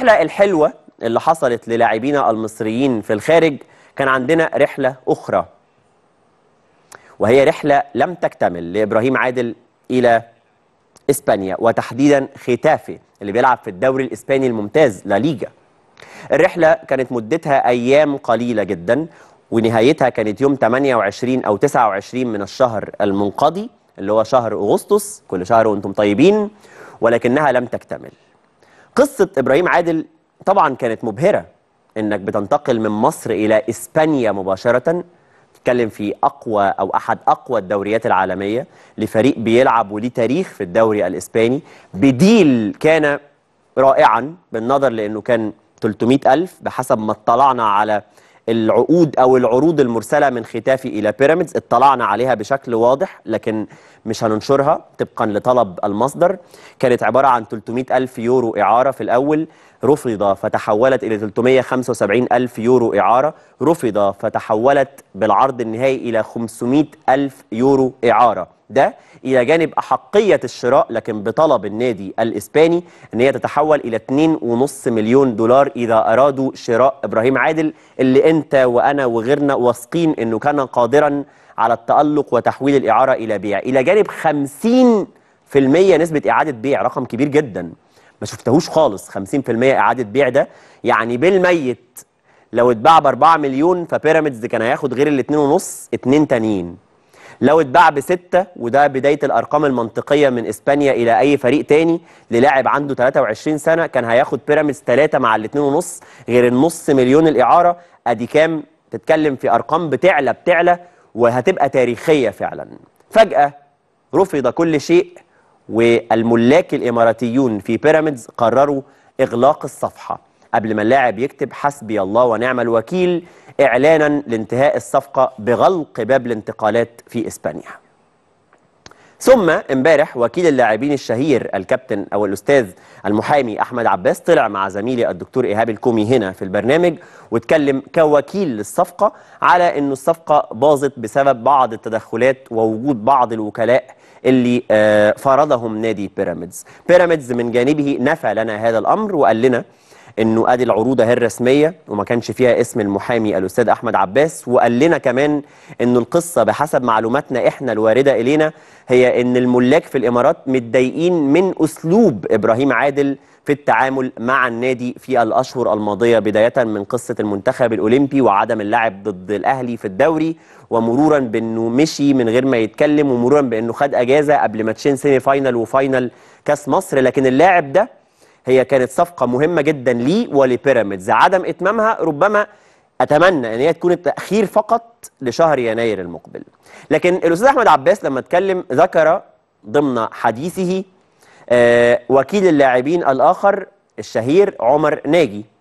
الرحلة الحلوة اللي حصلت للاعبينا المصريين في الخارج كان عندنا رحلة أخرى وهي رحلة لم تكتمل لإبراهيم عادل إلى إسبانيا وتحديدا ختافي اللي بيلعب في الدوري الإسباني الممتاز لا ليجا الرحلة كانت مدتها أيام قليلة جدا ونهايتها كانت يوم 28 أو 29 من الشهر المنقضي اللي هو شهر أغسطس كل شهر وانتم طيبين ولكنها لم تكتمل قصه ابراهيم عادل طبعا كانت مبهره انك بتنتقل من مصر الى اسبانيا مباشره بتتكلم في اقوى او احد اقوى الدوريات العالميه لفريق بيلعب وليه تاريخ في الدوري الاسباني بديل كان رائعا بالنظر لانه كان 300 ألف بحسب ما اطلعنا على العقود او العروض المرسله من ختافي الى بيراميدز اطلعنا عليها بشكل واضح لكن مش هننشرها طبقا لطلب المصدر كانت عباره عن 300 الف يورو اعاره في الاول رفض فتحولت الى 375 الف يورو اعاره رفض فتحولت بالعرض النهائي الى 500 الف يورو اعاره ده الى جانب احقيه الشراء لكن بطلب النادي الاسباني ان هي تتحول الى 2.5 مليون دولار اذا ارادوا شراء ابراهيم عادل اللي انت وانا وغيرنا واثقين انه كان قادرا على التالق وتحويل الاعاره الى بيع الى جانب 50% نسبه اعاده بيع رقم كبير جدا ما شفتهوش خالص 50% اعاده بيع ده يعني بالميت لو اتباع ب 4 مليون فبيراميدز كان هياخد غير ال 2.5 2 تانيين لو اتباع بستة وده بداية الأرقام المنطقية من إسبانيا إلى أي فريق تاني للاعب عنده 23 سنة كان هياخد بيراميدز 3 مع الاتنين ونص غير النص مليون الإعارة أدي كام تتكلم في أرقام بتعلى بتعلى وهتبقى تاريخية فعلا فجأة رفض كل شيء والملاك الإماراتيون في بيراميدز قرروا إغلاق الصفحة قبل ما اللاعب يكتب حسبي الله ونعم الوكيل إعلانا لانتهاء الصفقة بغلق باب الانتقالات في إسبانيا ثم امبارح وكيل اللاعبين الشهير الكابتن او الاستاذ المحامي احمد عباس طلع مع زميلي الدكتور ايهاب الكومي هنا في البرنامج واتكلم كوكيل للصفقه على انه الصفقه باظت بسبب بعض التدخلات ووجود بعض الوكلاء اللي آه، فرضهم نادي بيراميدز بيراميدز من جانبه نفى لنا هذا الامر وقال لنا انه ادي العروضه هي الرسميه وما كانش فيها اسم المحامي الاستاذ احمد عباس وقال لنا كمان انه القصه بحسب معلوماتنا احنا الوارده الينا هي ان الملاك في الامارات متضايقين من اسلوب ابراهيم عادل في التعامل مع النادي في الاشهر الماضيه بدايه من قصه المنتخب الاولمبي وعدم اللعب ضد الاهلي في الدوري ومرورا بانه مشي من غير ما يتكلم ومرورا بانه خد اجازه قبل ماتشين سيمي فاينل وفاينل كاس مصر لكن اللاعب ده هي كانت صفقه مهمه جدا لي ولبيراميدز عدم اتمامها ربما اتمنى ان هي تكون التاخير فقط لشهر يناير المقبل لكن الاستاذ احمد عباس لما اتكلم ذكر ضمن حديثه آه، وكيل اللاعبين الاخر الشهير عمر ناجي